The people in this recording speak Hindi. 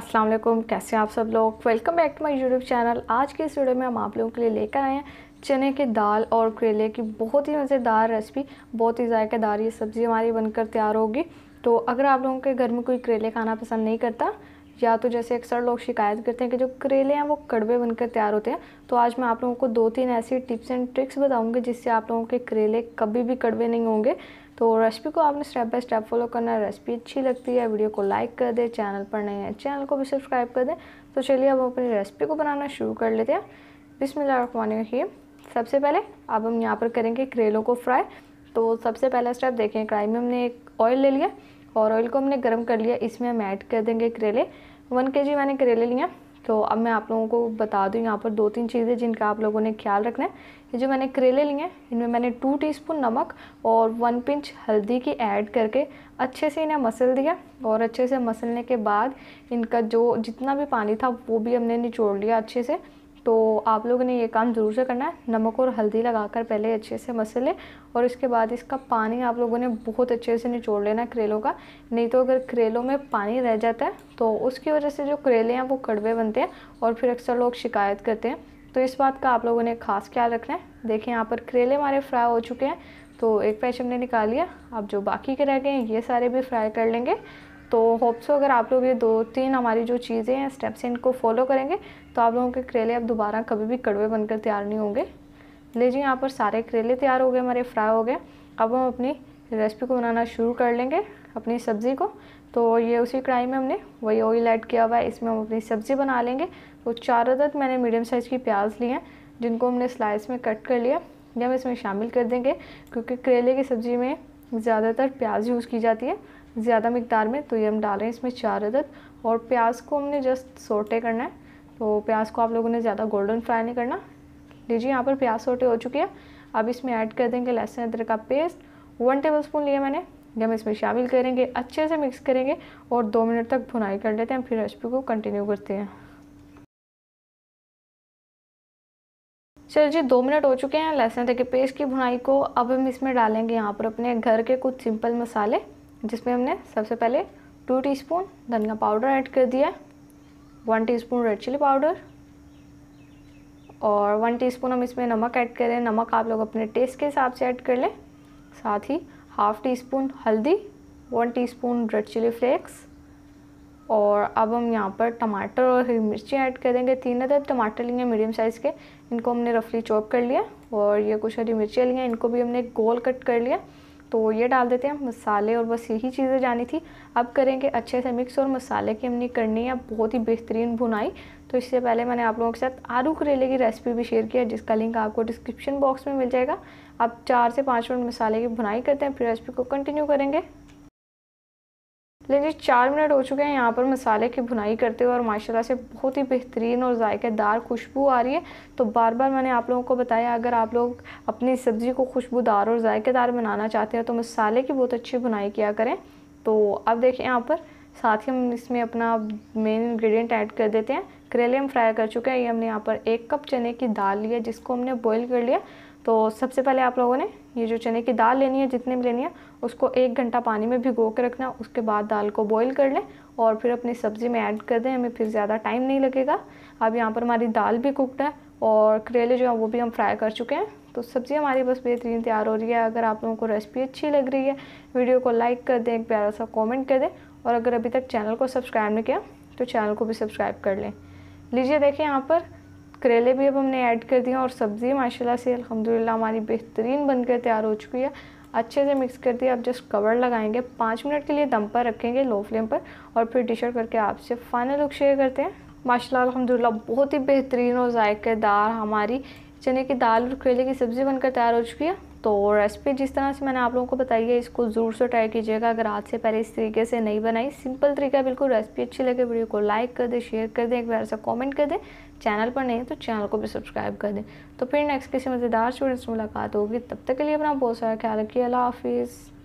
अस्सलाम वालेकुम कैसे हैं आप सब लोग welcome back to my YouTube channel आज के इस वीडियो में हम आप लोगों के लिए लेकर आए हैं चने के दाल और करेले की बहुत ही मज़ेदार रेसिपी बहुत ही जायकेदार ये सब्ज़ी हमारी बनकर तैयार होगी तो अगर आप लोगों के घर में कोई करेले खाना पसंद नहीं करता या तो जैसे अक्सर लोग शिकायत करते हैं कि जो करेले हैं वो कड़वे बनकर तैयार होते हैं तो आज मैं आप लोगों को दो तीन ऐसी टिप्स एंड ट्रिक्स बताऊंगी जिससे आप लोगों के करेले कभी भी कड़वे नहीं होंगे तो रेसिपी को आपने स्टेप बाय स्टेप फॉलो करना है रेसिपी अच्छी लगती है वीडियो को लाइक कर दें चैनल पर नए हैं चैनल को भी सब्सक्राइब कर दें तो चलिए अब अपनी रेसिपी को बनाना शुरू कर लेते हैं बिस्मिल सबसे पहले अब हम यहाँ पर करेंगे करेलों को फ्राई तो सबसे पहला स्टेप देखें कढ़ाई में हमने एक ऑयल ले लिया और ऑयल को हमने गर्म कर लिया इसमें हम ऐड कर देंगे करेले वन के जी मैंने करेले लिए हैं तो अब मैं आप लोगों को बता दूँ यहाँ पर दो तीन चीज़ें जिनका आप लोगों ने ख्याल रखना है ये जो मैंने करेले लिए हैं इनमें मैंने टू टीस्पून नमक और वन पिंच हल्दी की ऐड करके अच्छे से इन्हें मसल दिया और अच्छे से मसलने के बाद इनका जो जितना भी पानी था वो भी हमने निचोड़ लिया अच्छे से तो आप लोगों ने ये काम ज़रूर से करना है नमक और हल्दी लगाकर पहले अच्छे से मसल लें और इसके बाद इसका पानी आप लोगों ने बहुत अच्छे से निचोड़ लेना करेलों का नहीं तो अगर करेलों में पानी रह जाता है तो उसकी वजह से जो करेले हैं वो कड़वे बनते हैं और फिर अक्सर लोग शिकायत करते हैं तो इस बात का आप लोगों ने खास ख्याल रखना है देखें यहाँ पर करेले हमारे फ्राई हो चुके हैं तो एक पैच हमने निकाल लिया अब जो बाकी के रह गए हैं ये सारे भी फ्राई कर लेंगे तो होप्स अगर आप लोग ये दो तीन हमारी जो चीज़ें हैं स्टेप्स इनको फॉलो करेंगे तो आप लोगों के करेले अब दोबारा कभी भी कड़वे बनकर तैयार नहीं होंगे ले जी यहाँ पर सारे करेले तैयार हो गए हमारे फ्राई हो गए अब हम अपनी रेसिपी को बनाना शुरू कर लेंगे अपनी सब्ज़ी को तो ये उसी कढ़ाई में हमने वही ऑयल ऐड किया हुआ है इसमें हम अपनी सब्ज़ी बना लेंगे तो चार अदद मैंने मीडियम साइज़ की प्याज ली हैं जिनको हमने स्लाइस में कट कर लिया ये हम इसमें शामिल कर देंगे क्योंकि करेले की सब्ज़ी में ज़्यादातर प्याज यूज़ की जाती है ज़्यादा मकदार में तो ये हम डाल रहे हैं इसमें चार अदद और प्याज को हमने जस्ट सोटे करना है तो प्याज को आप लोगों ने ज़्यादा गोल्डन फ्राई नहीं करना लीजिए यहाँ पर प्याज सोटे हो चुके हैं अब इसमें ऐड कर देंगे लहसुन अदरक का पेस्ट वन टेबल स्पून लिया मैंने ये हम इसमें शामिल करेंगे अच्छे से मिक्स करेंगे और दो मिनट तक भुनाई कर लेते हैं फिर रेसिपी को कंटिन्यू करते हैं चल जी दो मिनट हो चुके हैं लहसुन अदरक के पेस्ट की भुनाई को अब हम इसमें डालेंगे यहाँ पर अपने घर के कुछ सिंपल मसाले जिसमें हमने सबसे पहले टू टीस्पून धनिया पाउडर ऐड कर दिया one teaspoon red chilli powder और वन टीस्पून हम इसमें नमक ऐड करें नमक आप लोग अपने टेस्ट के हिसाब से ऐड कर लें साथ ही हाफ़ टी स्पून हल्दी one spoon red chilli flakes और अब हम यहाँ पर टमाटर और हरी मिर्ची ऐड करेंगे तीन अदर टमाटर लिए मीडियम साइज़ के इनको हमने रफली चॉप कर लिया और ये कुछ हरी मिर्चियाँ ली हैं इनको भी हमने गोल कट कर लिया तो ये डाल देते हैं मसाले और बस यही चीज़ें जानी थी अब करेंगे अच्छे से मिक्स और मसाले की हमने करनी है बहुत ही बेहतरीन भुनाई तो इससे पहले मैंने आप लोगों के साथ आलू करेले की रेसिपी भी शेयर किया जिसका लिंक आपको डिस्क्रिप्शन बॉक्स में मिल जाएगा आप चार से पाँच मिनट मसाले की भुनाई करते हैं फिर रेसिपी को कंटिन्यू करेंगे लेकिन चार मिनट हो चुके हैं यहाँ पर मसाले की भुनाई करते हुए और माशाल्लाह से बहुत ही बेहतरीन और ज़ायकेदार खुशबू आ रही है तो बार बार मैंने आप लोगों को बताया अगर आप लोग अपनी सब्ज़ी को खुशबूदार और ज़ायकेदार बनाना चाहते हैं तो मसाले की बहुत अच्छी भुनाई किया करें तो अब देखें यहाँ पर साथ ही हम इसमें अपना मेन इन्ग्रीडियंट ऐड कर देते हैं करेले हम फ्राई कर चुके हैं ये हमने यहाँ पर एक कप चने की दाल ली है जिसको हमने बॉयल कर लिया तो सबसे पहले आप लोगों ने ये जो चने की दाल लेनी है जितनी भी लेनी है उसको एक घंटा पानी में भिगो के रखना उसके बाद दाल को बॉईल कर लें और फिर अपनी सब्ज़ी में ऐड कर दें हमें फिर ज़्यादा टाइम नहीं लगेगा अब यहाँ पर हमारी दाल भी कुकड है और करेले जो है वो भी हम फ्राई कर चुके हैं तो सब्ज़ी हमारी बस बेहतरीन तैयार हो रही है अगर आप लोगों को रेसिपी अच्छी लग रही है वीडियो को लाइक कर दें एक प्यारा सा कॉमेंट कर दें और अगर अभी तक चैनल को सब्सक्राइब नहीं किया तो चैनल को भी सब्सक्राइब कर लें लीजिए देखें यहाँ पर करेले भी अब हमने ऐड कर दिए और सब्ज़ी माशाल्लाह से अल्हम्दुलिल्लाह हमारी बेहतरीन बनकर तैयार हो चुकी है अच्छे से मिक्स कर दिया आप जस्ट कवर लगाएंगे पाँच मिनट के लिए दम पर रखेंगे लो फ्लेम पर और फिर डिश आउट करके आपसे फाइनल लुक शेयर करते हैं माशाल्लाह अल्हम्दुलिल्लाह बहुत ही बेहतरीन और जायकेदार हमारी चने की दाल और करेले की सब्ज़ी बनकर तैयार हो चुकी है तो रेसिपी जिस तरह से मैंने आप लोगों को बताई है इसको ज़रूर से ट्राई कीजिएगा अगर आज से पहले इस तरीके से नहीं बनाई सिंपल तरीका बिल्कुल रेसिपी अच्छी लगे वीडियो को लाइक कर दें शेयर कर दें एक बार ऐसा कमेंट कर दें चैनल पर नहीं है तो चैनल को भी सब्सक्राइब कर दें तो फिर नेक्स्ट किसी मज़ेदार स्टूडेंट्स से मुलाकात होगी तब तक के लिए अपना बहुत सारा ख्याल रखिए अल्लाह हाफिज़